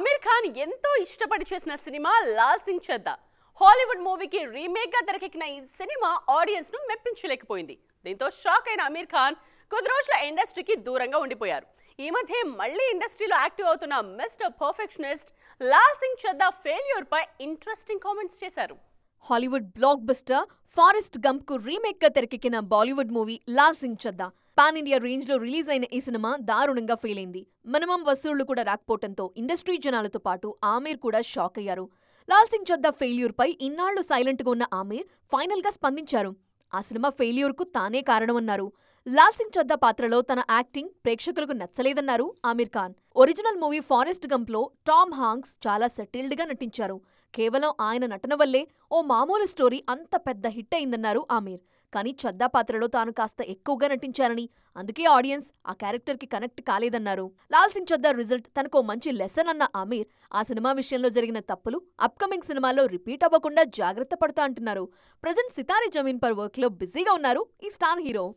అమీర్ ఖాన్ ఎంతో ఇష్టపడి చేసిన సినిమా లాసింగ్ చెద్ద హాలీవుడ్ మూవీకి రీమేక్గా తెరకెక్కిన ఈ సినిమా ఆడియన్స్ను మెప్పించలేకపోయింది దీంతో షాక్ అయిన అమీర్ ఖాన్ కొద్ది రోజుల ఇండస్ట్రీకి దూరంగా ఉండిపోయారు ఈ మధ్య మళ్ళీ ఇండస్ట్రీలో యాక్టివ్ అవుతున్న Mister Perfectionist Lal Singh failure ఫెయిల్యూర్పై ఇంట్రెస్టింగ్ కామెంట్స్ చేశారు Hollywood blockbuster Forrest Gump కు రీమేక్ గా తెరకెక్కిన Bollywood movie Lal Singh Chaddha pan India range లో రిలీజ్ అయిన ఈ సినిమా దారుణంగా ఫెయిల్ అయింది మినిమం వసూళ్లు కూడా రాకపోవటంతో ఇండస్ట్రీ జనాలతో పాటు ఆమీర్ కూడా షాక్ అయ్యారు లాల్ సింగ్ చద్దా ఫెయిల్యూర్ పై ఇన్నాళ్లు సైలెంట్ గా ఉన్న ఆమీర్ ఫైనల్ గా స్పందించారు ఆ సినిమా ఫెయిల్యూర్ కు తానే కారణమన్నారు లాల్సింగ్ చద్ద పాత్రలో తన యాక్టింగ్ ప్రేక్షకులకు నచ్చలేదన్నారు Aamir Khan original movie Forrest గంప్లో టామ్ హాంగ్స్ చాలా సెటిల్డ్గా నటించారు కేవలం ఆయన నటన వల్లే ఓ మామూలు స్టోరీ అంత పెద్ద హిట్ అయిందన్నారు ఆమీర్ కానీ చద్దా పాత్రలో తాను కాస్త ఎక్కువగా నటించారని అందుకే ఆడియన్స్ ఆ క్యారెక్టర్కి కనెక్ట్ కాలేదన్నారు లాల్ సింగ్ చద్దా రిజల్ట్ తనకు మంచి లెసన్ అన్న ఆమీర్ ఆ సినిమా విషయంలో జరిగిన తప్పులు అప్కమింగ్ సినిమాలో రిపీట్ అవ్వకుండా జాగ్రత్త పడతా అంటున్నారు ప్రజెంట్ సితారి జమీన్ పర్ వర్క్లో బిజీగా ఉన్నారు ఈ స్టార్ హీరో